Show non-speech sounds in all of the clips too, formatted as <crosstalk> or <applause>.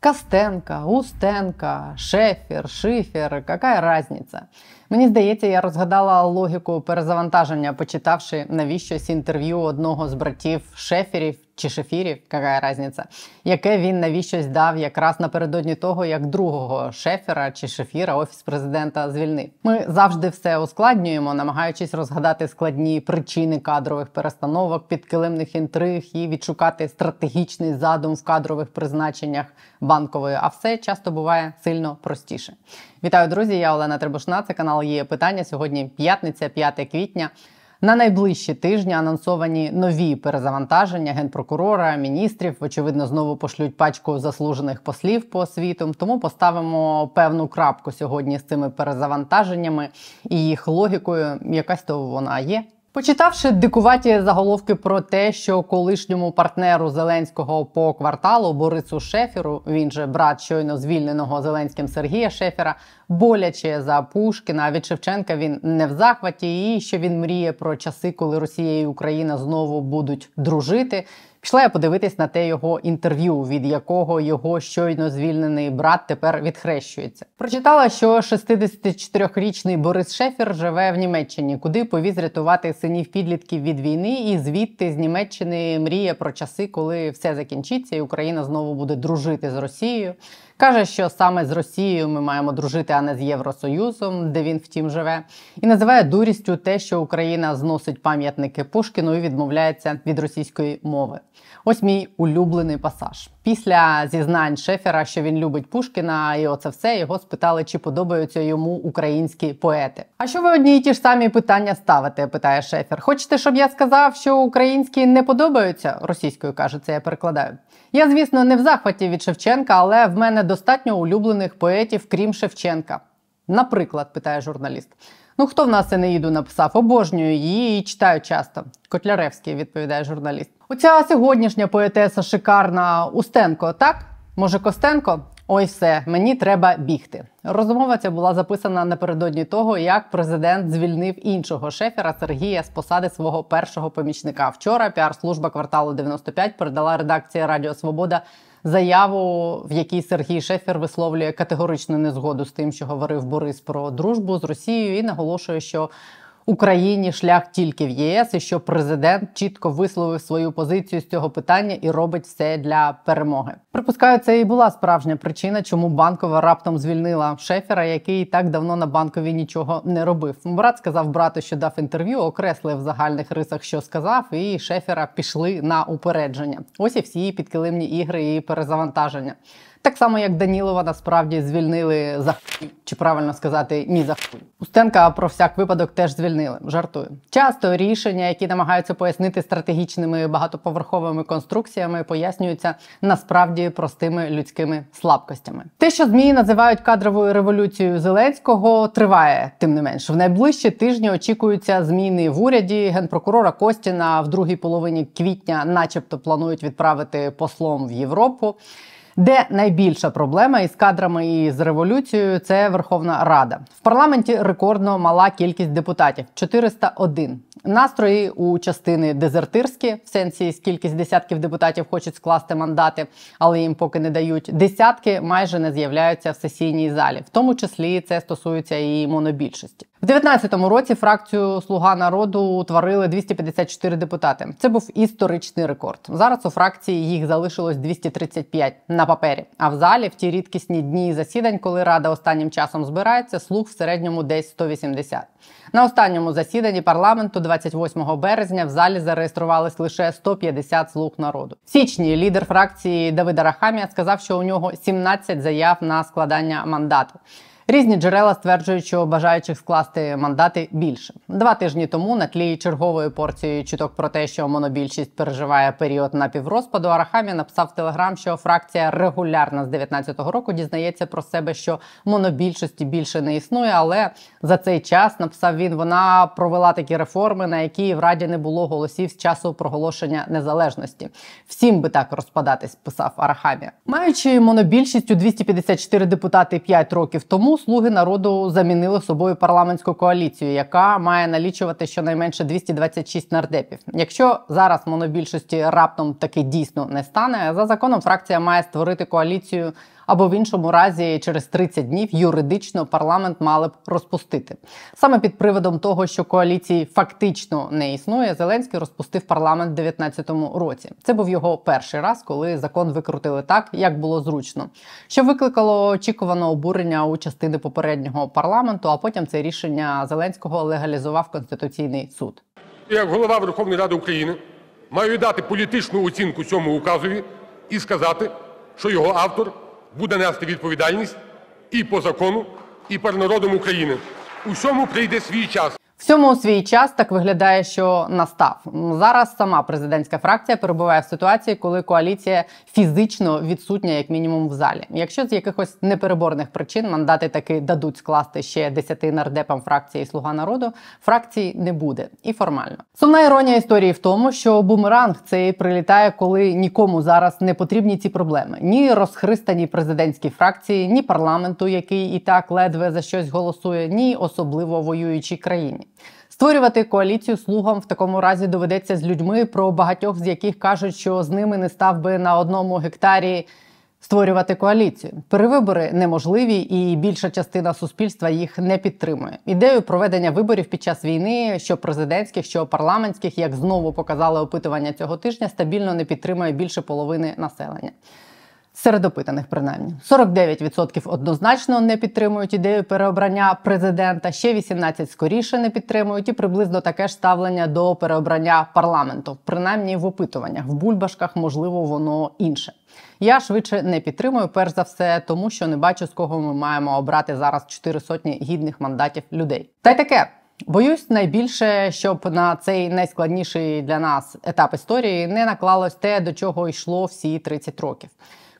Костенко, Устенко, Шефер, Шифер, какая разница? Мені здається, я розгадала логіку перезавантаження, почитавши навіщо з інтерв'ю одного з братів шеферів чи шефірів, яка різниця, яке він навіщось дав якраз напередодні того, як другого шефера чи шефіра офіс президента звільнив. Ми завжди все ускладнюємо, намагаючись розгадати складні причини кадрових перестановок, підкилимних інтриг і відшукати стратегічний задум в кадрових призначеннях банкової. А все часто буває сильно простіше. Вітаю, друзі! Я Олена Трибушна. Це канал є питання. Сьогодні п'ятниця, 5 квітня. На найближчі тижні анонсовані нові перезавантаження генпрокурора, міністрів. Очевидно, знову пошлють пачку заслужених послів по світу. Тому поставимо певну крапку сьогодні з цими перезавантаженнями і їх логікою. Якась то вона є. Почитавши дикуваті заголовки про те, що колишньому партнеру Зеленського по кварталу Борису Шеферу, він же брат щойно звільненого Зеленським Сергія Шефера, боляче за Пушкіна від Шевченка він не в захваті, і що він мріє про часи, коли Росія і Україна знову будуть дружити. Йшла я подивитись на те його інтерв'ю, від якого його щойно звільнений брат тепер відхрещується. Прочитала, що 64-річний Борис Шефер живе в Німеччині, куди повіз рятувати синів підлітків від війни, і звідти з Німеччини мріє про часи, коли все закінчиться, і Україна знову буде дружити з Росією. Каже, що саме з Росією ми маємо дружити, а не з Євросоюзом, де він втім живе, і називає дурістю те, що Україна зносить пам'ятники Пушкіну і відмовляється від російської мови. Ось мій улюблений пасаж. Після зізнань Шефера, що він любить Пушкіна, і оце все його спитали, чи подобаються йому українські поети. А що ви одні й ті ж самі питання ставите? питає Шефер. Хочете, щоб я сказав, що українські не подобаються? Російською каже, це я перекладаю. Я, звісно, не в захваті від Шевченка, але в мене достатньо улюблених поетів, крім Шевченка. Наприклад, питає журналіст. Ну, хто в нас Енеїду написав? Обожнюю її і читаю часто. Котляревський відповідає журналіст. Оця сьогоднішня поетеса шикарна Устенко, так? Може, Костенко? Ой, все, мені треба бігти. Розмова ця була записана напередодні того, як президент звільнив іншого шефера Сергія з посади свого першого помічника. Вчора піар-служба кварталу 95 передала редакція Радіо Свобода заяву, в якій Сергій Шефер висловлює категоричну незгоду з тим, що говорив Борис про дружбу з Росією, і наголошує, що Україні шлях тільки в ЄС, і що президент чітко висловив свою позицію з цього питання і робить все для перемоги. Припускаю, це і була справжня причина, чому банкова раптом звільнила шефера, який так давно на банковій нічого не робив. Брат сказав брату, що дав інтерв'ю, окреслив в загальних рисах, що сказав, і шефера пішли на упередження. Ось і всі підкилимні ігри і перезавантаження. Так само, як Данілова насправді звільнили за хуй, чи правильно сказати ні за хуй. Устенка про всяк випадок теж звільнили. Жартую. Часто рішення, які намагаються пояснити стратегічними багатоповерховими конструкціями, пояснюються насправді простими людськими слабкостями. Те, що змі називають кадровою революцією Зеленського, триває тим не менш. В найближчі тижні очікуються зміни в уряді генпрокурора Костіна в другій половині квітня, начебто, планують відправити послом в Європу. Де найбільша проблема із кадрами і з революцією це Верховна Рада. В парламенті рекордно мала кількість депутатів 401. Настрої у частини дезертирські, в сенсі кількість десятків депутатів хочуть скласти мандати, але їм поки не дають. Десятки майже не з'являються в сесійній залі, в тому числі це стосується і монобільшості. В 19 році фракцію Слуга народу утворили 254 депутати. Це був історичний рекорд. Зараз у фракції їх залишилось 235. На папері. А в залі в ті рідкісні дні засідань, коли рада останнім часом збирається, слуг в середньому десь 180. На останньому засіданні парламенту, 28 березня, в залі зареєструвались лише 150 слуг народу. В січні лідер фракції Давида Рахамія сказав, що у нього 17 заяв на складання мандату. Різні джерела стверджують, що бажаючих скласти мандати більше. Два тижні тому на тлі чергової порції чуток про те, що монобільшість переживає період напіврозпаду, Арахамі написав в телеграм, що фракція регулярна з 19-го року дізнається про себе, що монобільшості більше не існує. Але за цей час написав він, вона провела такі реформи, на які в раді не було голосів з часу проголошення незалежності. Всім би так розпадатись, писав Арахамі, маючи монобільшість у 254 депутати 5 років тому слуги народу замінили собою парламентську коаліцію, яка має налічувати щонайменше 226 нардепів. Якщо зараз монобільшості раптом таки дійсно не стане, за законом фракція має створити коаліцію або в іншому разі через 30 днів юридично парламент мали б розпустити. Саме під приводом того, що коаліції фактично не існує, Зеленський розпустив парламент в 2019 році. Це був його перший раз, коли закон викрутили так, як було зручно, що викликало очікувано обурення у частини попереднього парламенту. А потім це рішення Зеленського легалізував конституційний суд. Як голова Верховної Ради України маю дати політичну оцінку цьому указові і сказати, що його автор буде нести відповідальність і по закону, і перед народом України. Усьому прийде свій час. Всьому у свій час так виглядає, що настав зараз. Сама президентська фракція перебуває в ситуації, коли коаліція фізично відсутня, як мінімум, в залі. Якщо з якихось непереборних причин мандати таки дадуть скласти ще десяти нардепам фракції Слуга народу, фракції не буде і формально. Сумна іронія історії в тому, що бумеранг цей прилітає, коли нікому зараз не потрібні ці проблеми: ні розхристані президентські фракції, ні парламенту, який і так ледве за щось голосує, ні особливо воюючій країні. Створювати коаліцію слугам в такому разі доведеться з людьми, про багатьох з яких кажуть, що з ними не став би на одному гектарі створювати коаліцію. Перевибори неможливі, і більша частина суспільства їх не підтримує. Ідею проведення виборів під час війни, що президентських, що парламентських, як знову показали опитування цього тижня, стабільно не підтримує більше половини населення серед опитаних принаймні 49% однозначно не підтримують ідею переобрання президента ще 18% скоріше не підтримують і приблизно таке ж ставлення до переобрання парламенту, принаймні в опитуваннях в бульбашках, можливо, воно інше. Я швидше не підтримую, перш за все, тому що не бачу, з кого ми маємо обрати зараз чотири сотні гідних мандатів людей. Та й таке. Боюсь, найбільше, щоб на цей найскладніший для нас етап історії не наклалось те, до чого йшло всі 30 років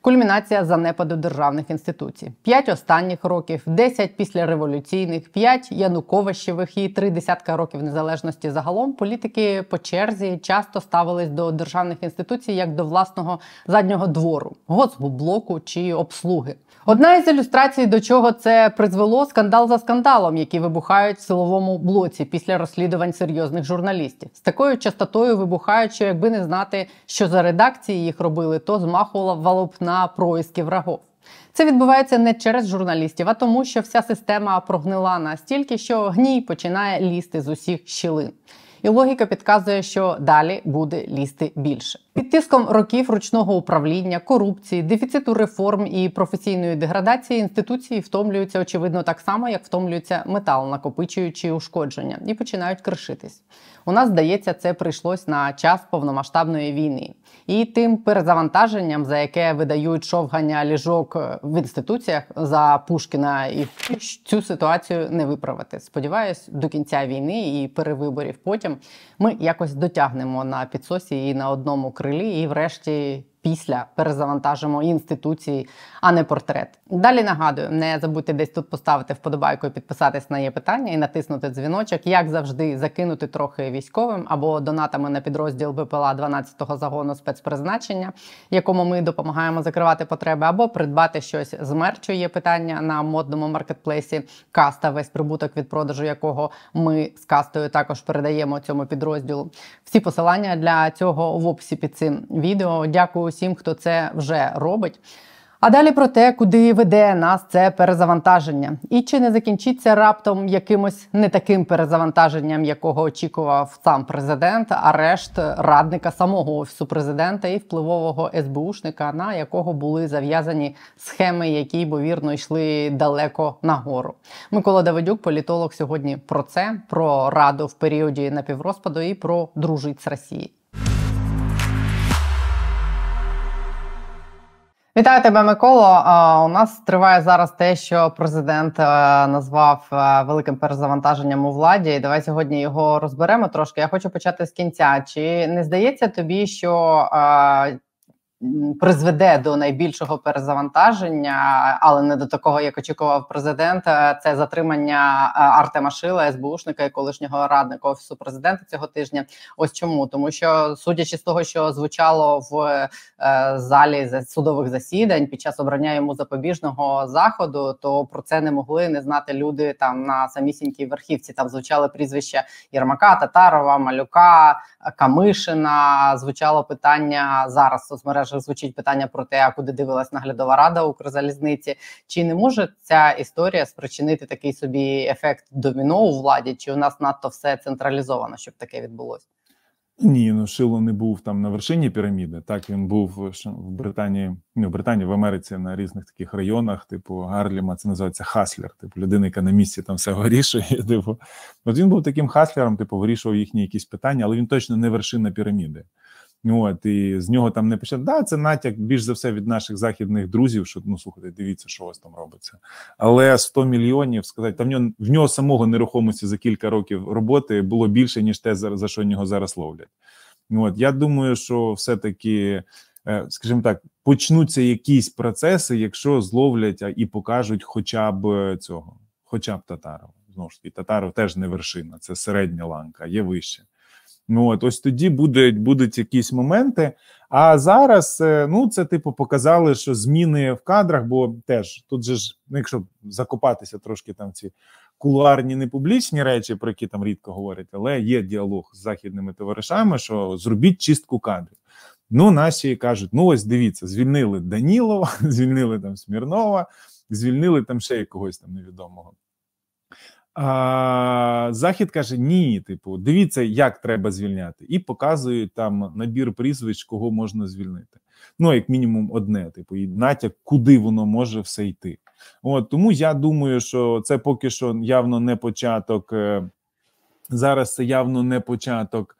кульмінація занепаду державних інституцій: п'ять останніх років, десять післяреволюційних, п'ять Януковищевих і три десятка років незалежності. Загалом політики по черзі часто ставились до державних інституцій як до власного заднього двору, гоцблоку чи обслуги. Одна із ілюстрацій, до чого це призвело скандал за скандалом, які вибухають в силовому блоці після розслідувань серйозних журналістів. З такою частотою вибухають, що якби не знати, що за редакції їх робили, то змахувала валопна на происки врагов. Це відбувається не через журналістів, а тому, що вся система прогнила настільки, що гній починає лізти з усіх щілин. І логіка підказує, що далі буде лізти більше. Під тиском років ручного управління, корупції, дефіциту реформ і професійної деградації інституції втомлюються очевидно так само, як втомлюється метал, накопичуючи ушкодження, і починають кришитись. У нас здається, це прийшлось на час повномасштабної війни і тим перезавантаженням, за яке видають шовгання ліжок е, в інституціях за Пушкіна, і цю ситуацію не виправити. Сподіваюсь, до кінця війни і перевиборів потім ми якось дотягнемо на підсосі і на одному крилі, і врешті після перезавантажимо інституції, а не портрет. Далі нагадую, не забудьте десь тут поставити вподобайку, і підписатись на є питання і натиснути дзвіночок, як завжди, закинути трохи військовим або донатами на підрозділ БПЛА 12-го загону спецпризначення, якому ми допомагаємо закривати потреби, або придбати щось з мерчу. Є питання на модному маркетплейсі каста, весь прибуток від продажу якого ми з кастою також передаємо цьому підрозділу. Всі посилання для цього в описі під цим відео. Дякую усім, хто це вже робить. А далі про те, куди веде нас це перезавантаження, і чи не закінчиться раптом якимось не таким перезавантаженням, якого очікував сам президент, арешт радника самого офісу президента і впливового СБУшника, на якого були зав'язані схеми, які ймовірно йшли далеко нагору. Микола Давидюк, політолог, сьогодні про це, про раду в періоді напіврозпаду і про дружить з Росією. Вітаю тебе, Миколо. У нас триває зараз те, що президент е, назвав е, великим перезавантаженням у владі. І Давай сьогодні його розберемо трошки. Я хочу почати з кінця. Чи не здається тобі, що е, призведе до найбільшого перезавантаження, але не до такого, як очікував президент. Е, це затримання е, Артема Шила, СБУшника і колишнього радника офісу президента цього тижня. Ось чому тому, що судячи з того, що звучало в е, залі судових засідань під час обрання йому запобіжного заходу, то про це не могли не знати люди там на самісінькій верхівці. Там звучали прізвища Єрмака, Татарова, Малюка, Камишина. Звучало питання зараз соцмереж вже звучить питання про те, а куди дивилась наглядова рада Укрзалізниці, чи не може ця історія спричинити такий собі ефект доміно у владі? Чи у нас надто все централізовано, щоб таке відбулося? Ні, ну Шило не був там на вершині піраміди. Так він був в Британії, не ну, в Британії в Америці на різних таких районах, типу Гарліма, це називається хаслер, типу людина, яка на місці там все вирішує. <laughs> Типу, от він був таким хаслером, типу, вирішував їхні якісь питання, але він точно не вершина піраміди. Ну, от і з нього там не почав. Да, це натяк більш за все від наших західних друзів, що ну слухайте, дивіться, що у вас там робиться. Але 100 мільйонів сказати, там в нього в нього самого нерухомості за кілька років роботи було більше ніж те, за, за що нього зараз ловлять. Ну, от я думаю, що все-таки, е, скажімо так, почнуться якісь процеси, якщо зловлять і покажуть, хоча б е, цього, хоча б татарова. Знову ж таки, татаров теж не вершина, це середня ланка, є вище. Ну, От, ось тоді будуть будуть якісь моменти. А зараз е, ну це типу показали, що зміни в кадрах, бо теж тут же ж, ну, якщо закопатися трошки там ці кулуарні непублічні речі, про які там рідко говорять, але є діалог з західними товаришами, що зробіть чистку кадрів. Ну, наші кажуть: ну ось дивіться, звільнили Данілова, <laughs> звільнили там Смірнова, звільнили там ще якогось там невідомого. А Захід каже: ні, типу, дивіться, як треба звільняти, і показують там набір прізвищ, кого можна звільнити. Ну, як мінімум, одне, типу, і натяк, куди воно може все йти. От тому я думаю, що це поки що явно не початок. Е, зараз це явно не початок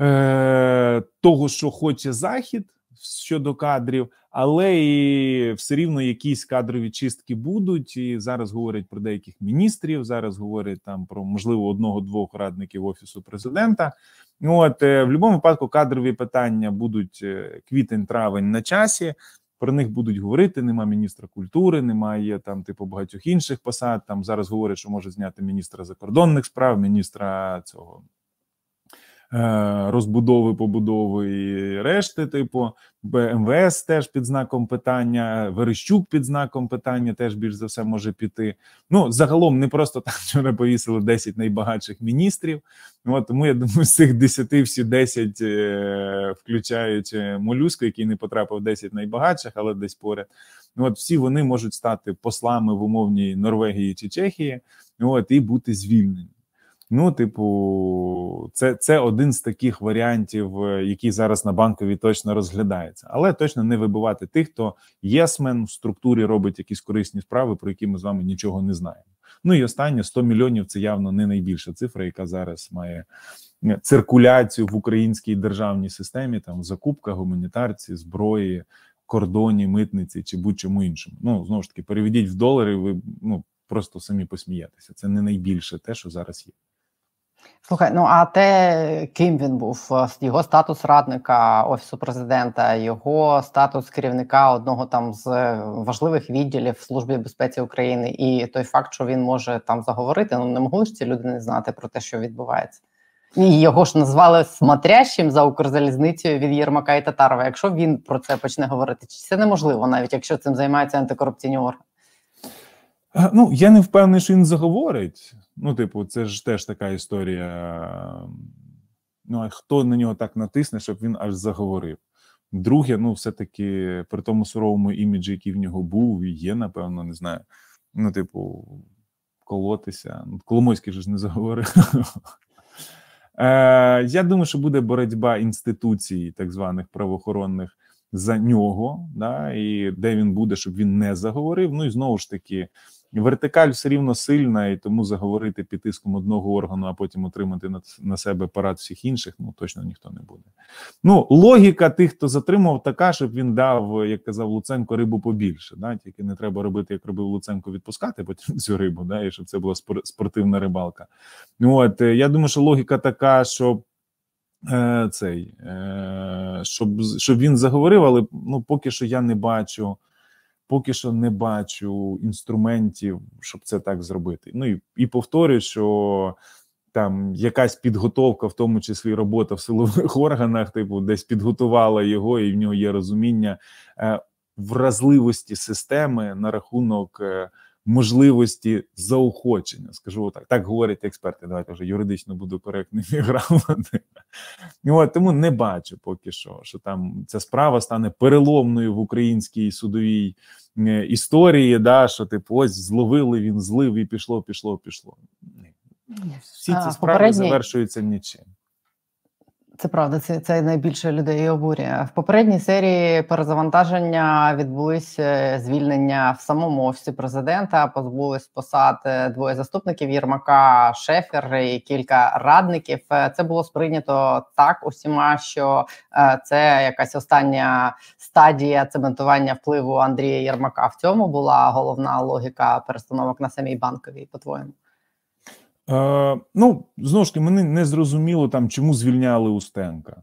е, того, що хоче Захід щодо кадрів, але і все рівно якісь кадрові чистки будуть. І зараз говорять про деяких міністрів. Зараз говорять там про можливо одного-двох радників офісу президента. От е, в будь-якому випадку кадрові питання будуть е, квітень-травень на часі. Про них будуть говорити. Нема міністра культури, немає там типу багатьох інших посад. Там зараз говорять, що може зняти міністра закордонних справ, міністра цього. Е, розбудови, побудови і решти, типу МВС теж під знаком питання, Верещук під знаком питання теж більш за все може піти. Ну загалом не просто <laughs> так вчора повісили 10 найбагатших міністрів. От, тому я думаю, з цих 10 всі 10, е, включаючи е, молюску, який не потрапив в 10 найбагатших, але десь поряд. От всі вони можуть стати послами в умовній Норвегії чи Чехії, от і бути звільнені. Ну, типу, це це один з таких варіантів, е, який зараз на банковій точно розглядається, але точно не вибивати тих, хто єсмен в структурі робить якісь корисні справи, про які ми з вами нічого не знаємо. Ну і останнє 100 мільйонів це явно не найбільша цифра, яка зараз має е, циркуляцію в українській державній системі. Там закупка гуманітарці, зброї, кордоні, митниці чи будь-чому іншому. Ну знову ж таки переведіть в долари. Ви ну просто самі посмієтеся. Це не найбільше те, що зараз є. Слухай, ну а те, ким він був? Е, його статус радника офісу президента, його статус керівника одного там з е, важливих відділів Служби безпеці України, і той факт, що він може там заговорити, ну не могли ж ці люди не знати про те, що відбувається. І його ж назвали смотрящим за Укрзалізницею від Єрмака і Татарова. Якщо він про це почне говорити, чи це неможливо, навіть якщо цим займається антикорупційні органи? Е, ну я не впевнений, що він заговорить. Ну, типу, це ж теж така історія. Ем, ну, а хто на нього так натисне, щоб він аж заговорив? Друге, ну, все-таки при тому суровому іміджі, який в нього був, є, напевно, не знаю. Ну, типу, колотися. Ну, Коломойський ж не заговорив. Е, Я думаю, що буде боротьба інституцій, так званих правоохоронних, за нього, да, і де він буде, щоб він не заговорив. Ну і знову ж таки. Вертикаль все рівно сильна, і тому заговорити під тиском одного органу, а потім отримати на себе парад всіх інших, ну точно ніхто не буде. Ну логіка тих, хто затримав, така, щоб він дав, як казав Луценко, рибу побільше. Да? Тільки не треба робити, як робив Луценко, відпускати потім цю рибу, да? і щоб це була спортивна рибалка. От е, я думаю, що логіка така, щоб. Е, цей е, щоб щоб він заговорив, але ну поки що я не бачу поки що не бачу інструментів, щоб це так зробити. Ну і і повторюю, що там якась підготовка, в тому числі робота в силових <laughs> органах, типу, десь підготувала його, і в нього є розуміння е, вразливості системи на рахунок е, можливості заохочення. Скажу так, так говорять експерти. Давайте вже юридично буду перекнути і От, Тому не бачу поки що, що там ця справа стане переломною в українській судовій історії. да, Що типу ось зловили він, злив і пішло, пішло, пішло. Всі ці справи завершуються нічим. Це правда, це це найбільше людей обурює. В попередній серії перезавантаження відбулись е, звільнення в самому офісі президента. Позбулись посад е, двоє заступників Єрмака, Шефер і кілька радників. Е, це було сприйнято так усіма, що це якась остання стадія цементування впливу Андрія Єрмака. В цьому була головна логіка перестановок на самій банковій. По твоєму. Е, Ну, знову ж таки, мені не зрозуміло там, чому звільняли Устенка.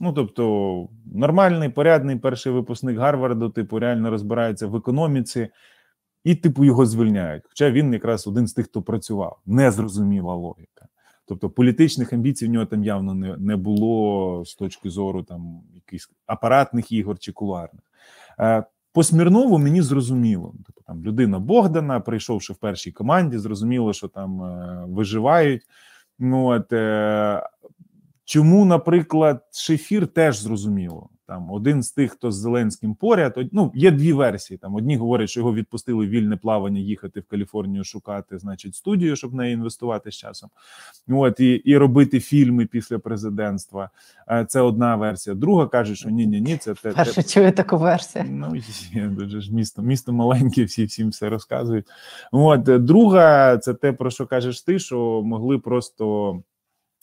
Ну, тобто, нормальний, порядний перший випускник Гарварду, типу, реально розбирається в економіці, і, типу, його звільняють. Хоча він якраз один з тих, хто працював. Незрозуміла логіка. Тобто політичних амбіцій в нього там явно не не було з точки зору там якихось апаратних ігор чи кулуарних. Е, по Смірнову мені зрозуміло. Типу там людина Богдана, прийшовши в першій команді, зрозуміло, що там е, виживають. Ну от е, чому, наприклад, шефір теж зрозуміло. Там один з тих, хто з Зеленським поряд. Ну є дві версії. Там одні говорять, що його відпустили в вільне плавання, їхати в Каліфорнію, шукати, значить, студію, щоб в неї інвестувати з часом. От і і робити фільми після президентства. Е, це одна версія. Друга каже, що ні, ні, ні, це те Перше те... чую таку версію. Ну є дуже ж місто, місто маленьке, всі всім все розказують. От друга, це те про що кажеш ти, що могли просто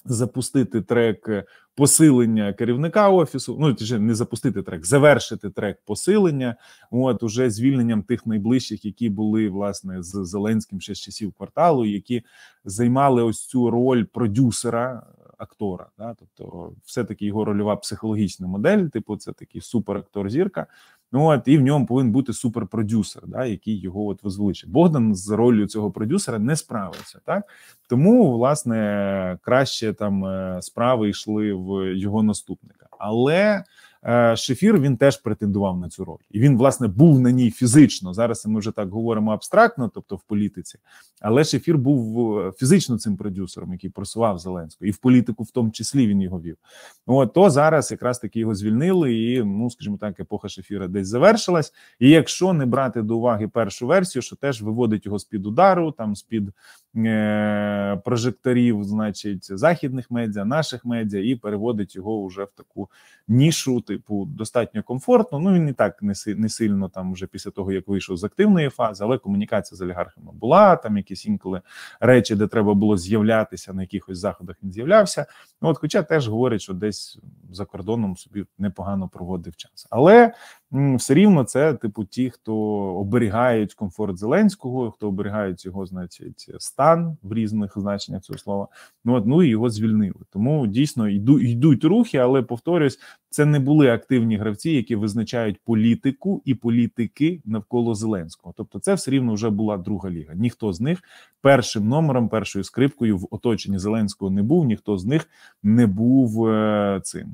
запустити трек е, посилення керівника офісу. Ну чи не запустити трек, завершити трек посилення. От уже звільненням тих найближчих, які були власне з Зеленським ще з часів кварталу, які займали ось цю роль продюсера актора. Да? Тобто, все-таки його рольова психологічна модель, типу, це такий суперактор зірка. Ну от і в ньому повинен бути суперпродюсер, да, який його от возвеличить. Богдан з роллю цього продюсера не справиться, Так тому, власне, краще там е, справи йшли в його наступника. Але. Е, Шефір він теж претендував на цю роль, і він власне був на ній фізично. Зараз ми вже так говоримо абстрактно, тобто в політиці. Але Шефір був е, фізично цим продюсером, який просував Зеленського, і в політику, в тому числі, він його вів. От то зараз якраз таки його звільнили, і ну скажімо так, епоха Шефіра десь завершилась. І якщо не брати до уваги першу версію, що теж виводить його з під удару, там з під Е, прожекторів, значить, західних медіа, наших медіа, і переводить його вже в таку нішу, типу, достатньо комфортно. Ну він і так не не сильно там, вже після того як вийшов з активної фази, але комунікація з олігархами була. Там якісь інколи речі, де треба було з'являтися на якихось заходах. Він з'являвся. Ну от, хоча теж говорять, що десь за кордоном собі непогано проводив час, але все рівно це типу ті, хто оберігають комфорт Зеленського, хто оберігають його, значить, стан в різних значеннях цього слова. Ну от, ну і його звільнили. Тому дійсно йду, йдуть рухи, але повторюсь, це не були активні гравці, які визначають політику і політики навколо Зеленського. Тобто, це все рівно вже була друга ліга. Ніхто з них першим номером, першою скрипкою в оточенні Зеленського не був. Ніхто з них не був е, цим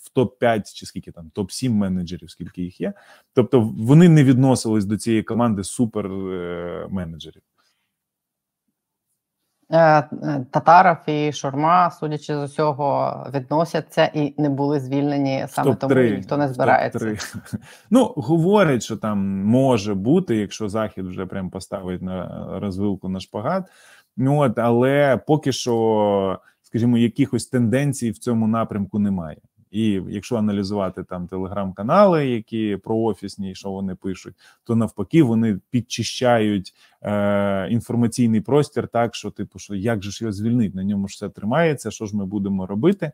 в топ 5 чи скільки там топ 7 менеджерів, скільки їх яких є. Тобто, вони не відносились до цієї команди супер е, менеджерів, е, е, Татаров і Шурма, судячи з усього, відносяться і не були звільнені саме тому, ніхто не збирається. <laughs> Ну говорять, що там може бути, якщо захід вже прям поставить на розвилку на шпагат. Ну от але поки що, скажімо, якихось тенденцій в цьому напрямку немає. І якщо аналізувати там телеграм-канали, які про проофісні, що вони пишуть, то навпаки вони підчищають е, інформаційний простір, так що типу, що як же ж його звільнити? На ньому ж все тримається. Що ж ми будемо робити?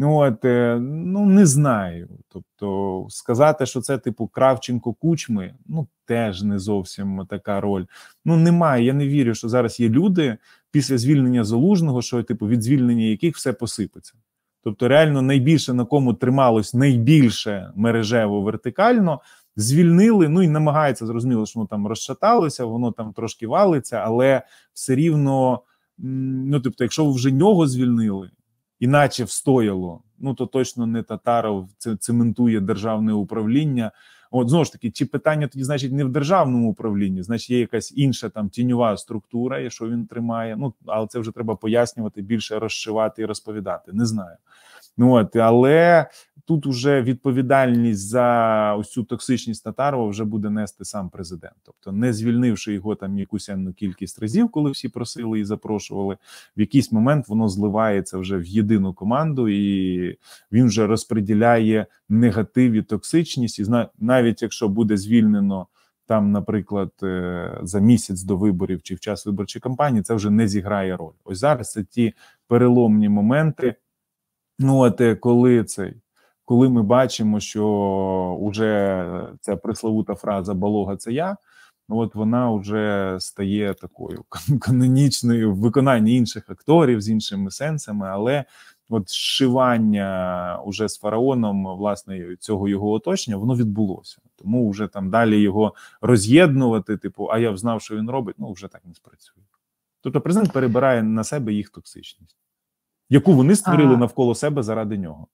Ну от е, ну не знаю. Тобто, сказати, що це типу Кравченко кучми, ну теж не зовсім така роль. Ну немає. Я не вірю, що зараз є люди після звільнення залужного, що типу від звільнення яких все посипеться. Тобто, реально найбільше на кому трималось найбільше мережево вертикально, звільнили. Ну і намагається зрозуміло, що воно там розшаталося, воно там трошки валиться, але все рівно, ну тобто, якщо ви вже нього звільнили, іначе встояло, ну то точно не татаров це цементує державне управління. От знову ж таки, чи питання тоді, значить, не в державному управлінні, значить, є якась інша там тіньова структура, і що він тримає. Ну але це вже треба пояснювати, більше розшивати і розповідати. Не знаю. Ну от але тут уже відповідальність за усю токсичність Татарова вже буде нести сам президент, тобто не звільнивши його там якусь енну кількість разів, коли всі просили і запрошували. В якийсь момент воно зливається вже в єдину команду, і він вже розподіляє негатив і токсичність і навіть навіть якщо буде звільнено там, наприклад, е, за місяць до виборів чи в час виборчої кампанії, це вже не зіграє роль. Ось зараз це ті переломні моменти. Ну от е, коли цей. Коли ми бачимо, що вже ця пресловута фраза Балога це я, ну от вона вже стає такою канонічною в виконанні інших акторів з іншими сенсами, але от шивання уже з фараоном власне цього його оточення, воно відбулося. Тому вже там далі його роз'єднувати, типу, а я взнав, що він робить. Ну вже так не спрацює. Тобто, президент перебирає на себе їх токсичність, яку вони створили навколо себе заради нього.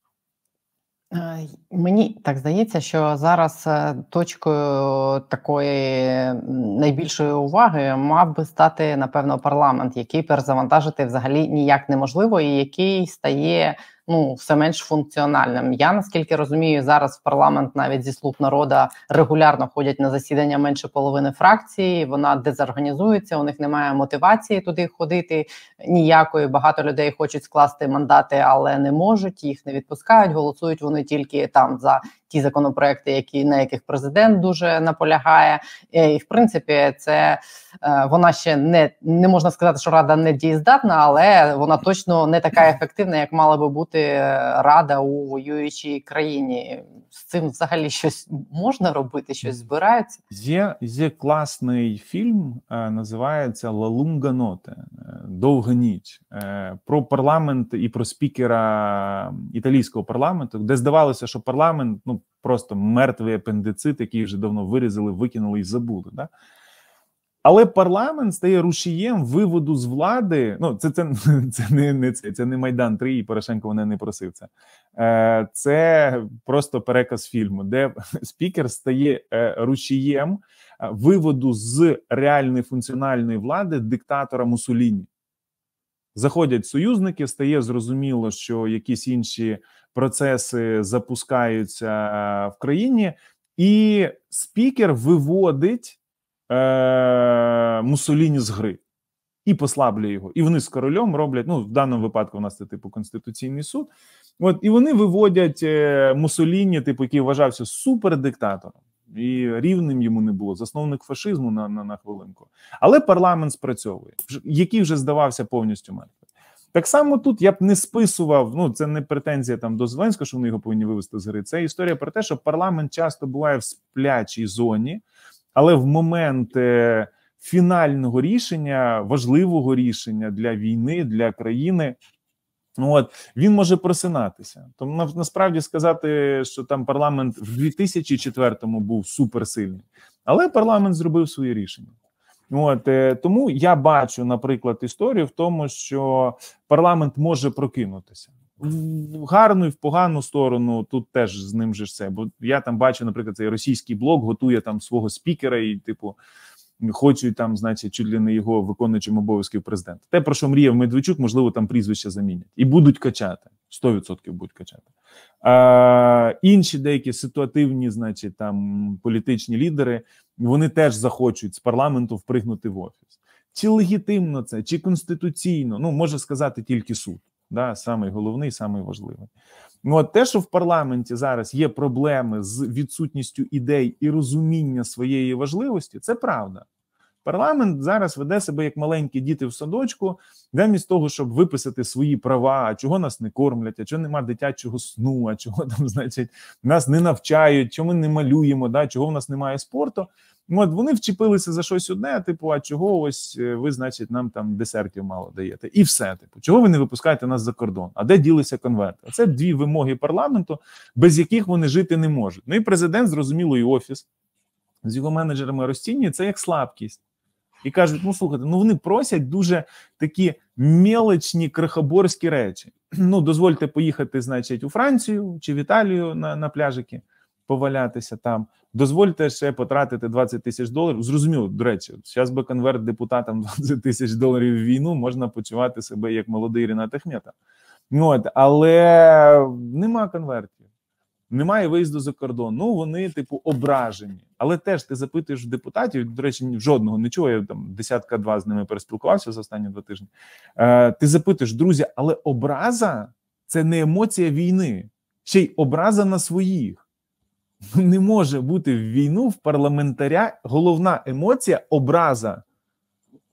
Е, мені так здається, що зараз е, точкою е, такої найбільшої уваги мав би стати напевно парламент, який перезавантажити взагалі ніяк неможливо, і який стає ну все менш функціональним. Я наскільки розумію, зараз в парламент навіть зі слуг народа регулярно ходять на засідання менше половини фракції. Вона дезорганізується, у них немає мотивації туди ходити ніякої. Багато людей хочуть скласти мандати, але не можуть їх не відпускають. Голосують вони тільки там за ті законопроекти, які на яких президент дуже наполягає, е, і в принципі, це е, вона ще не не можна сказати, що рада не дієздатна, але вона точно не така ефективна, як мала би бути е, рада у воюючій країні. З цим взагалі щось можна робити, щось збирається. Є є класний фільм, називається Лалунга Ноте Довга ніч про парламент і про спікера італійського парламенту, де здавалося, що парламент ну просто мертвий апендицит, який вже давно вирізали, викинули і забули. Да? Але парламент стає рушієм виводу з влади. Ну, це це, це не не це, це не майдан 3 і Порошенко мене не просив це. Е, Це просто переказ фільму, де <laughs> спікер стає е, рушієм е, виводу з реальної функціональної влади диктатора Мусоліні. Заходять союзники, стає зрозуміло, що якісь інші процеси запускаються е, в країні, і спікер виводить е, Мусоліні з гри і послаблює його. І вони з королем роблять. Ну в даному випадку у нас це типу конституційний суд. От і вони виводять е, Мусоліні, типу, який вважався супердиктатором і рівним йому не було засновник фашизму на на, на хвилинку. Але парламент спрацьовує, який вже здавався повністю мертвим. Так само тут я б не списував. Ну це не претензія там до Зеленського, що вони його повинні вивести з гри. Це історія про те, що парламент часто буває в сплячій зоні, але в момент. Фінального рішення важливого рішення для війни для країни Ну от він може просинатися. Тому насправді сказати, що там парламент в 2004-му був суперсильний, але парламент зробив свої рішення. От е, тому я бачу, наприклад, історію в тому, що парламент може прокинутися в гарну і в погану сторону. Тут теж з ним же все. Бо я там бачу, наприклад, цей російський блок готує там свого спікера і типу хочуть там, значить, чуть ли не його виконуючим обов'язків президента. Те, про що мріяв Медведчук, можливо, там прізвище замінять і будуть качати 100% будуть качати. А, Інші деякі ситуативні, значить, там політичні лідери, вони теж захочуть з парламенту впригнути в офіс. Чи легітимно це, чи конституційно? Ну може сказати тільки суд, да самий головний, самий важливий. Ну, от те, що в парламенті зараз є проблеми з відсутністю ідей і розуміння своєї важливості, це правда. Парламент зараз веде себе як маленькі діти в садочку, замість того, щоб виписати свої права, а чого нас не кормлять, а чого нема дитячого сну, а чого там, <laughs> значить, нас не навчають, чого ми не малюємо, да, чого в нас немає спорту. от вони вчепилися за щось одне, типу, а чого ось е, ви, значить, нам там десертів мало даєте, і все типу, чого ви не випускаєте нас за кордон? А де ділися конверти? Це дві вимоги парламенту, без яких вони жити не можуть. Ну і президент зрозуміло, і офіс з його менеджерами розцінює це як слабкість і кажуть: ну слухайте, ну вони просять дуже такі мелочні крихоборські речі. <clears throat> Ну, дозвольте поїхати, значить, у Францію чи в Італію на, на пляжики. Повалятися там, дозвольте ще потратити 20 тисяч доларів. Зрозуміло, до речі, зараз би конверт депутатам 20 <laughs> тисяч доларів в війну можна почувати себе як молодий Рінат Ахмєта. Ну, от, Але нема конверт немає виїзду за кордон. Ну вони, типу, ображені. Але теж ти запитуєш депутатів. До речі, жодного не чув, Я там десятка два з ними переспілкувався за останні два тижні. Е, Ти запитуєш, друзі, але образа це не емоція війни, ще й образа на своїх. Ну, не може бути в війну в парламентаря. Головна емоція образа.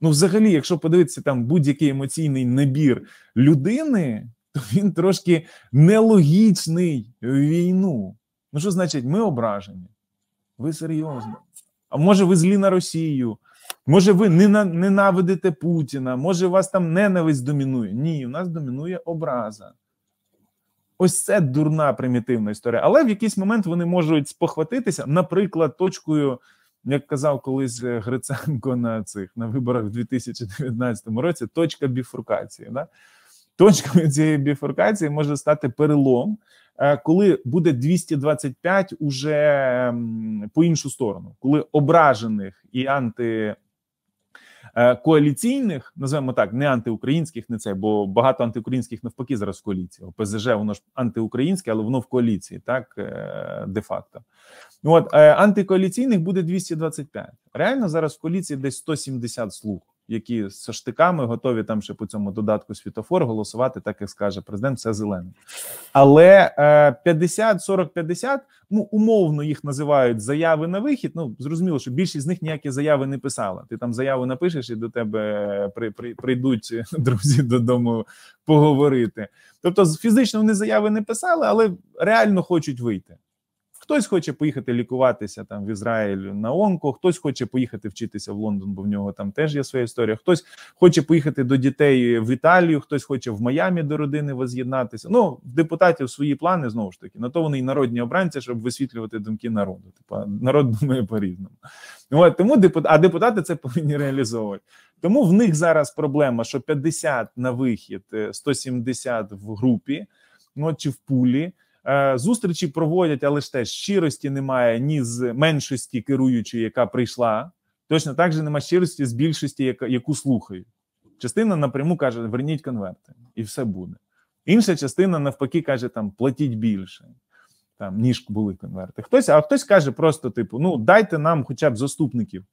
Ну, взагалі, якщо подивитися там будь-який емоційний набір людини, то <laughs> він трошки нелогічний війну. Ну, що значить, ми ображені? Ви серйозно? А може, ви злі на Росію? Може, ви ненавидите Путіна? Може, у вас там ненависть домінує? Ні, у нас домінує образа. Ось це дурна примітивна історія. Але в якийсь момент вони можуть спохватитися, наприклад, точкою, як казав колись е, Гриценко на цих на виборах у 2019 році, точка біфуркації. Да? Точками <laughs> цієї біфуркації може стати перелом, е, коли буде 225 уже ем, по іншу сторону, коли ображених і анти. Е, коаліційних називаємо так, не антиукраїнських, не це, бо багато антиукраїнських навпаки зараз в коаліції. ОПЗЖ воно ж антиукраїнське, але воно в коаліції, так е, де-факто. От антикоаліційних буде 225. Реально зараз в коаліції десь 170 слуг які з штиками готові там ще по цьому додатку світофор голосувати, так як скаже президент, все зелене. Але 50, 40, 50, ну умовно їх називають заяви на вихід. Ну зрозуміло, що більшість з них ніякі заяви не писала. Ти там заяву напишеш і до тебе е, при, при, прийдуть е, <laughs> друзі додому поговорити. Тобто, фізично вони заяви не писали, але реально хочуть вийти. Хтось хоче поїхати лікуватися там в Ізраїль на онко, хтось хоче поїхати вчитися в Лондон, бо в нього там теж є своя історія. Хтось хоче поїхати до дітей в Італію, хтось хоче в Майамі до родини воз'єднатися. Ну в депутатів свої плани знову ж таки. На то вони й народні обранці, щоб висвітлювати думки народу. Типа народ думає по різному. От тому депутат, а депутати це повинні реалізовувати. Тому в них зараз проблема, що 50 на вихід, 170 е, в групі, ну чи в пулі. Е, зустрічі проводять, але ж теж щирості немає ні з меншості керуючої, яка прийшла. Точно так же немає щирості з більшості, яка, яку слухають. Частина напряму каже: верніть конверти, і все буде. Інша частина, навпаки, каже: там платіть більше, там ніж були конверти. Хтось, а хтось каже, просто типу: ну дайте нам, хоча б заступників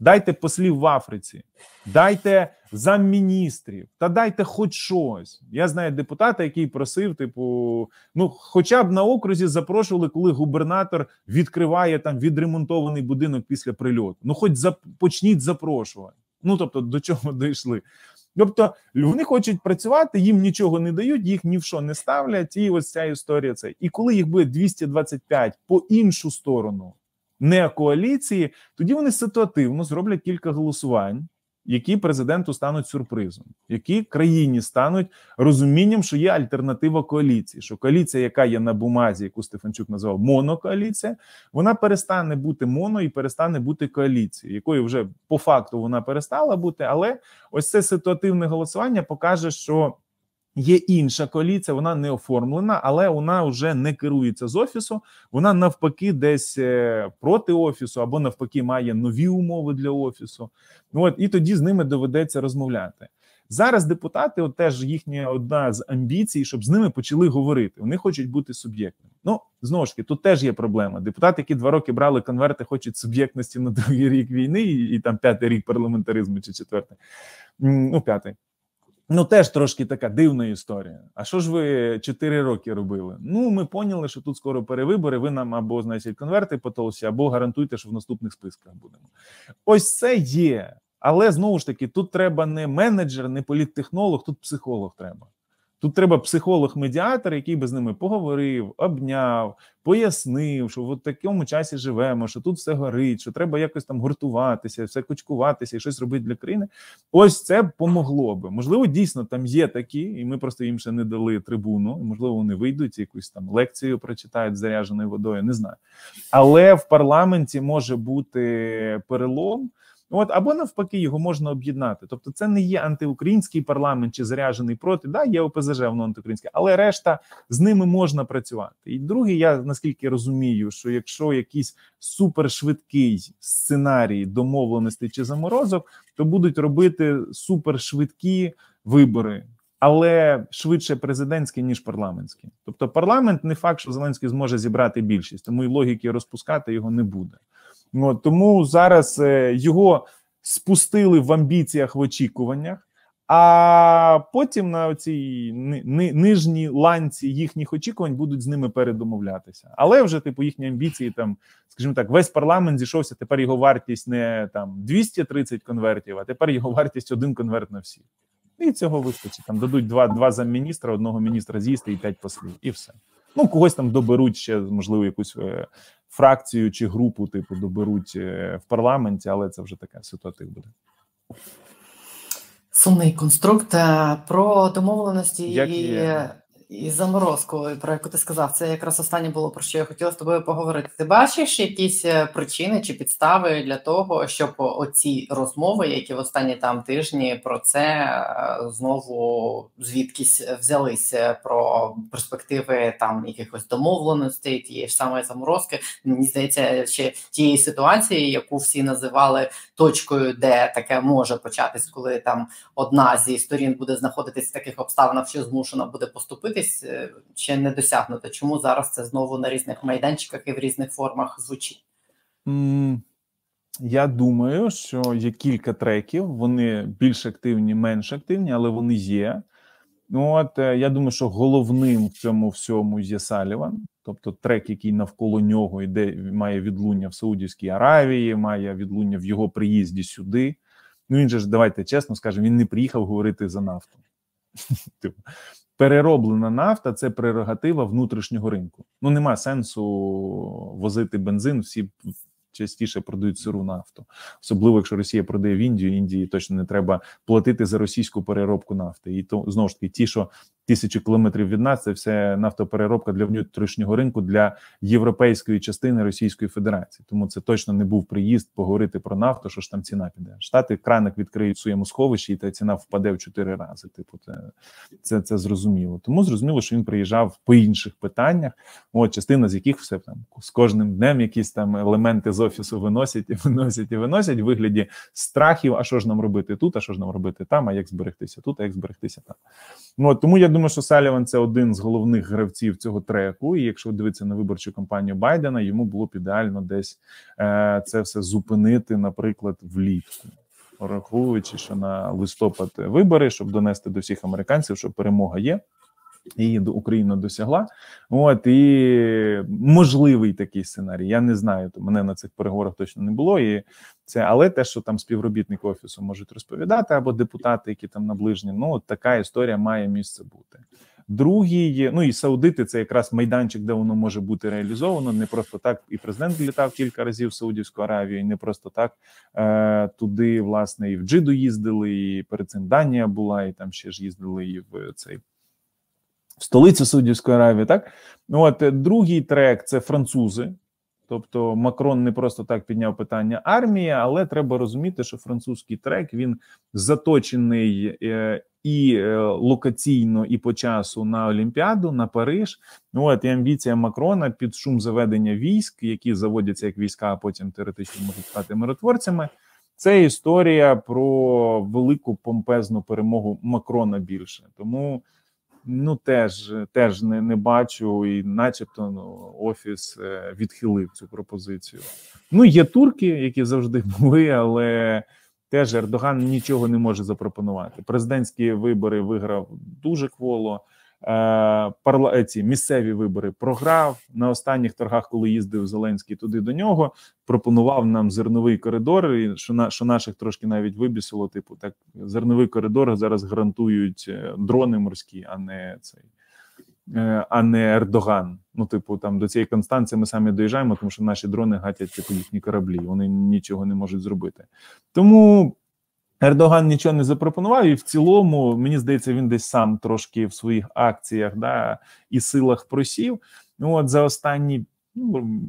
дайте послів в Африці, дайте замміністрів та дайте хоч щось. Я знаю депутата, який просив, типу, ну хоча б на окрузі запрошували, коли губернатор відкриває там відремонтований будинок після прильоту. Ну, хоч за почніть запрошувати. Ну тобто, до чого дійшли. Тобто вони хочуть працювати, їм нічого не дають, їх ні в що не ставлять. І ось ця історія. Це і коли їх буде 225 по іншу сторону, не коаліції, тоді вони ситуативно зроблять кілька голосувань, які президенту стануть сюрпризом, які країні стануть розумінням, що є альтернатива коаліції. Що коаліція, яка є на бумазі, яку Стефанчук назвав монокоаліція, вона перестане бути моно і перестане бути коаліцією, якою вже по факту вона перестала бути. Але ось це ситуативне голосування покаже, що. Є інша коаліція, вона не оформлена, але вона вже не керується з офісу. Вона навпаки, десь е, проти офісу, або навпаки, має нові умови для офісу. От і тоді з ними доведеться розмовляти. Зараз депутати, от теж їхня одна з амбіцій, щоб з ними почали говорити. Вони хочуть бути суб'єктними. Ну знову ж таки, тут теж є проблема. Депутати, які два роки брали конверти, хочуть суб'єктності на другий рік війни, і, і там п'ятий рік парламентаризму чи четвертий. Ну п'ятий. Ну, теж трошки така дивна історія. А що ж ви 4 роки робили? Ну, ми поняли, що тут скоро перевибори. Ви нам або знайдіть конверти по толсі, або гарантуйте, що в наступних списках будемо. Ось це є. Але знову ж таки, тут треба не менеджер, не політтехнолог, тут психолог треба. Тут треба психолог-медіатор, який би з ними поговорив, обняв, пояснив, що в такому часі живемо, що тут все горить, що треба якось там гуртуватися, все кучкуватися і щось робити для країни. Ось це помогло би. Можливо, дійсно там є такі, і ми просто їм ще не дали трибуну. Можливо, вони вийдуть якусь там лекцію прочитають з заряженою водою. Не знаю, але в парламенті може бути перелом. От або навпаки, його можна об'єднати. Тобто, це не є антиукраїнський парламент чи заряджений проти. Да, є ОПЗЖ, воно антиукраїнське, але решта з ними можна працювати. І друге, я наскільки розумію, що якщо якийсь супершвидкий сценарій домовленості чи заморозок, то будуть робити супершвидкі вибори. Але швидше президентські ніж парламентські. Тобто, парламент не факт, що Зеленський зможе зібрати більшість, тому й логіки розпускати його не буде. Ну Тому зараз е, його спустили в амбіціях в очікуваннях. А потім на цій нижній ланці їхніх очікувань будуть з ними передомовлятися. Але вже типу їхні амбіції, там, скажімо так, весь парламент зійшовся. Тепер його вартість не там 230 конвертів, а тепер його вартість один конверт на всіх. І цього вистачить. Там дадуть два два замміністра, одного міністра з'їсти і п'ять послів, і все. Ну, когось там доберуть ще, можливо, якусь е, фракцію чи групу, типу, доберуть е, в парламенті, але це вже така ситуатив буде. Сумний конструкт е, про домовленості. Як і... є... І заморозку, про яку ти сказав, це якраз останнє було про що я хотіла з тобою поговорити. Ти бачиш якісь е, причини чи підстави для того, щоб оці розмови, які в останні там тижні про це е, знову звідкись взялися е, про перспективи там якихось домовленостей, тієї ж самої заморозки, мені здається, ще тієї ситуації, яку всі називали точкою, де таке може початись, коли там одна зі сторін буде знаходитись в таких обставинах, що змушена буде поступити дивитись, ще не досягнуто. Чому зараз це знову на різних майданчиках і в різних формах звучить? я думаю, що є кілька треків. Вони більш активні, менш активні, але вони є. Ну, от е, я думаю, що головним в цьому всьому є Саліван, тобто трек, який навколо нього йде, має відлуння в Саудівській Аравії, має відлуння в його приїзді сюди. Ну він же ж давайте чесно скажемо, він не приїхав говорити за нафту. <laughs> Типу, перероблена нафта це прерогатива внутрішнього ринку. Ну нема сенсу возити бензин. Всі частіше продають сиру нафту, особливо якщо Росія продає в Індію. Індії точно не треба платити за російську переробку нафти. І то знову ж таки, ті, що тисячі кілометрів від нас. Це все нафтопереробка для внутрішнього ринку для європейської частини Російської Федерації. Тому це точно не був приїзд поговорити про нафту. Що ж там ціна піде? Штати краник відкриють в своєму сховищі, і та ціна впаде в чотири рази. Типу, це, це це зрозуміло. Тому зрозуміло, що він приїжджав по інших питаннях. От частина з яких все там з кожним днем якісь там елементи з офісу виносять і виносять і виносять в вигляді страхів. А що ж нам робити тут? А що ж нам робити там? А як зберегтися тут? А як зберегтися там? Ну от, тому я думаю думаю, що Саліван це один з головних гравців цього треку. І якщо дивитися на виборчу кампанію Байдена, йому було б ідеально десь е, це все зупинити, наприклад, влітку. Враховуючи, що на листопад вибори, щоб донести до всіх американців, що перемога є, її Україна досягла. От і можливий такий сценарій. Я не знаю, то мене на цих переговорах точно не було. І це але те, що там співробітники офісу можуть розповідати, або депутати, які там наближені. Ну от така історія має місце бути. Другий, ну і саудити це якраз майданчик, де воно може бути реалізовано. Не просто так і президент літав кілька разів в Саудівську Аравію, і не просто так е, туди власне і в Джиду їздили. і Перед цим Данія була, і там ще ж їздили і в цей. В столицю Саудівської Аравії, так ну, от е, другий трек це французи, Тобто Макрон не просто так підняв питання армії, але треба розуміти, що французький трек він заточений е, і е, локаційно, і по часу на Олімпіаду, на Париж. Ну От і амбіція Макрона під шум заведення військ, які заводяться як війська, а потім теоретично можуть стати миротворцями. Це історія про велику помпезну перемогу Макрона більше тому ну теж теж не не бачу, і, начебто, ну, офіс е, відхилив цю пропозицію. Ну є турки, які завжди <laughs> були, але теж Ердоган нічого не може запропонувати. Президентські вибори виграв дуже кволо. Е, парла... ці місцеві вибори програв на останніх торгах, коли їздив Зеленський туди до нього. Пропонував нам зерновий коридор, і що на що наших трошки навіть вибісило. Типу, так зерновий коридор зараз гарантують е, дрони морські, а не цей. Е, а не Ердоган. Ну, типу, там до цієї Констанції ми самі доїжджаємо, тому що наші дрони гатять типу їхні кораблі. Вони нічого не можуть зробити. Тому Ердоган нічого не запропонував, і в цілому, мені здається, він десь сам трошки в своїх акціях да, і силах просів. Ну от за останні ну,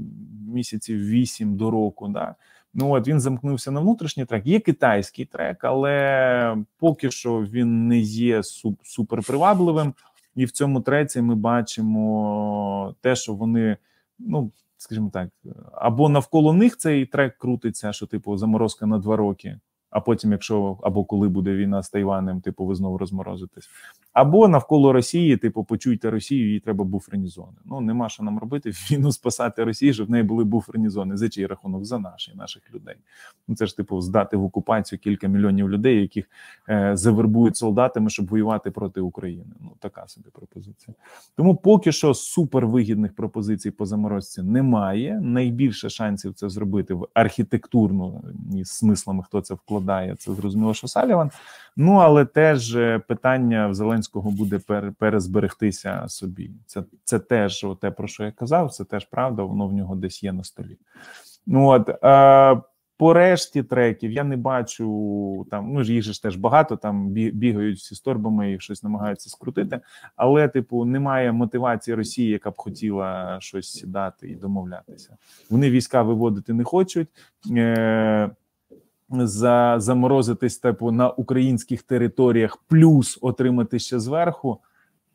місяців 8 до року, да. Ну от він замкнувся на внутрішній трек. Є китайський трек, але поки що він не є суперпривабливим. І в цьому треці ми бачимо те, що вони, ну скажімо так, або навколо них цей трек крутиться, що типу заморозка на два роки. А потім, якщо або коли буде війна з Тайванем, типу ви знову розморозитесь. Або навколо Росії, типу, почуйте Росію, їй треба буферні зони. Ну нема що нам робити. <laughs> Війну спасати Росії, щоб в неї були буферні зони. За чий рахунок за наші наших людей. Ну це ж типу здати в окупацію кілька мільйонів людей, яких е, завербують солдатами, щоб воювати проти України. Ну така собі пропозиція. Тому поки що супервигідних пропозицій по заморозці немає. Найбільше шансів це зробити в архітектурну і смислами, хто це вкладає. Це зрозуміло, що Саліван. Ну але теж е, питання в Зеленському Зеленського буде перезберегтися собі. Це це теж те, про що я казав, це теж правда, воно в нього десь є на столі. Ну от е, по решті треків я не бачу там. Ну ж їх ж теж багато. Там бігають всі з торбами і щось намагаються скрутити. Але, типу, немає мотивації Росії, яка б хотіла щось сідати і домовлятися. Вони війська виводити не хочуть. Е, за заморозитись типу на українських територіях, плюс отримати ще зверху.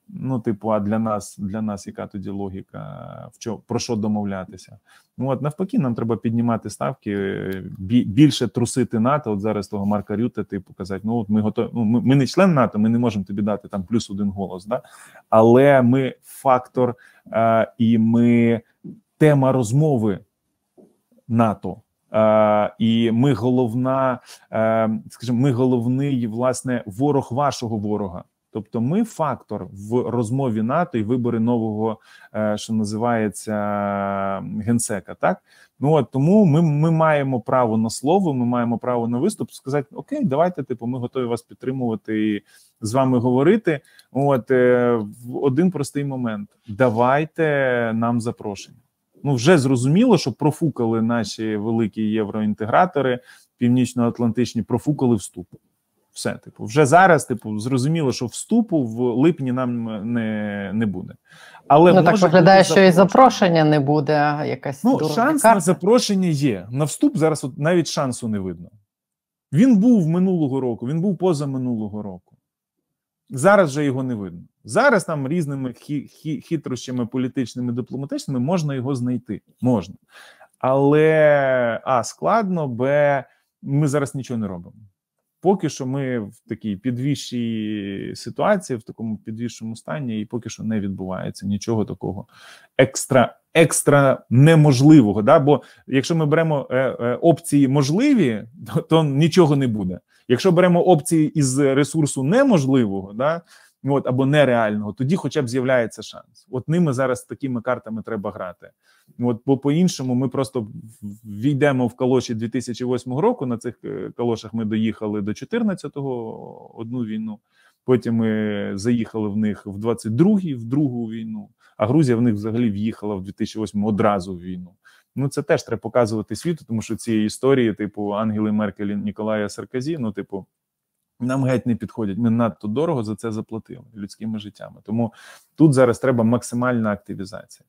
Ну, типу, а для нас для нас яка тоді логіка? В чо про що домовлятися? Ну от навпаки, нам треба піднімати ставки, більше трусити НАТО. От зараз того Марка Рюта, типу, казати, ну от ми готові. Ну ми, ми не член НАТО, ми не можемо тобі дати там плюс один голос. да? Але ми фактор а, е, і ми тема розмови НАТО. Uh, і ми головна, uh, скажімо, ми головний власне ворог вашого ворога. Тобто, ми фактор в розмові НАТО і вибори нового, uh, що називається генсека. Так ну от тому ми ми маємо право на слово. Ми маємо право на виступ. Сказати окей, давайте типу, ми готові вас підтримувати і з вами говорити. От в один простий момент. Давайте нам запрошення ну вже зрозуміло, що профукали наші великі євроінтегратори північноатлантичні, профукали вступу. Все, типу, вже зараз, типу, зрозуміло, що вступу в липні нам не не буде. Але ну, так виглядає, що і запрошення не буде. Якась ну шанс карта. на запрошення є на вступ. Зараз от навіть шансу не видно. Він був минулого року, він був поза минулого року. Зараз же його не видно. Зараз там різними хитрощами політичними дипломатичними можна його знайти. Можна. Але а складно, б ми зараз нічого не робимо. Поки що ми в такій підвищій ситуації, в такому підвищому стані, і поки що не відбувається нічого такого екстра екстра неможливого. Да? Бо якщо ми беремо е, е, опції можливі, то, то нічого не буде. Якщо беремо опції із ресурсу неможливого, да, от або нереального, тоді, хоча б з'являється шанс. От ними зараз такими картами треба грати. От, бо по-іншому, ми просто війдемо в калоші 2008 року. На цих е, калошах ми доїхали до 14-го одну війну. Потім ми заїхали в них в 22-й, в другу війну. А Грузія в них взагалі в'їхала в 2008-му одразу в війну. Ну це теж треба показувати світу, тому що цієї історії, типу Ангели Меркель, і Ніколая Сарказі, ну типу. Нам геть не підходять. Ми надто дорого за це заплатили людськими життями. Тому тут зараз треба максимальна активізація.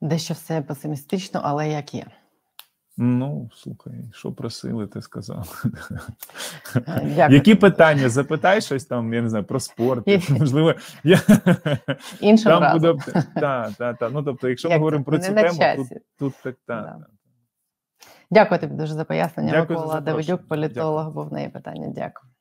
Дещо все песимістично, але як є. Ну, слухай, що просили, ти сказав. Дякую. <laughs> Які питання? Запитай щось там, я не знаю, про спорт. Можливо, я Іншим там разом. буде та, та, та. Ну тобто, якщо як ми говоримо про цю тему, тут тут так та. Да. Дякую тобі дуже за пояснення. Микола Давидюк, політолог, Дякую. був неї питання. Дякую.